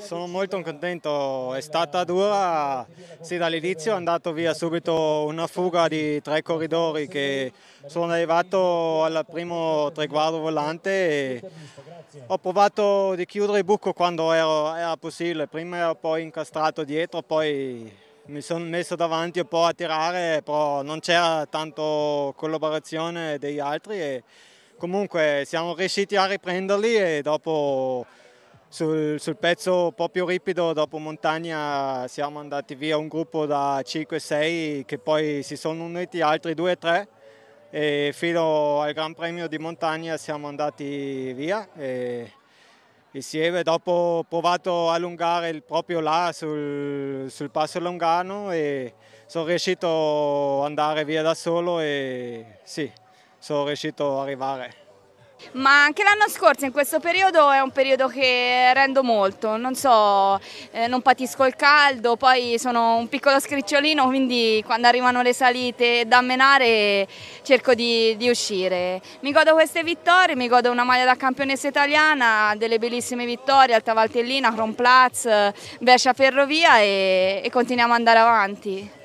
sono molto contento, è stata dura, sì dall'inizio è andato via subito una fuga di tre corridori che sono arrivato al primo trequarto volante e ho provato di chiudere il buco quando ero, era possibile, prima ero poi incastrato dietro, poi mi sono messo davanti un po' a tirare, però non c'era tanto collaborazione degli altri e comunque siamo riusciti a riprenderli e dopo sul, sul, pezzo proprio ripido dopo montagna siamo andati via un gruppo da 5-6 che poi si sono uniti altri 2-3 e fino al Gran Premio di montagna siamo andati via e insieme dopo ho provato a allungare proprio là sul, sul passo Longano e sono riuscito ad andare via da solo e sì, sono riuscito ad arrivare. Ma anche l'anno scorso in questo periodo è un periodo che rendo molto, non so, eh, non patisco il caldo, poi sono un piccolo scricciolino, quindi quando arrivano le salite da menare cerco di, di uscire. Mi godo queste vittorie, mi godo una maglia da campionessa italiana, delle bellissime vittorie, Alta Valtellina, Cronplatz, Brescia Ferrovia e, e continuiamo ad andare avanti.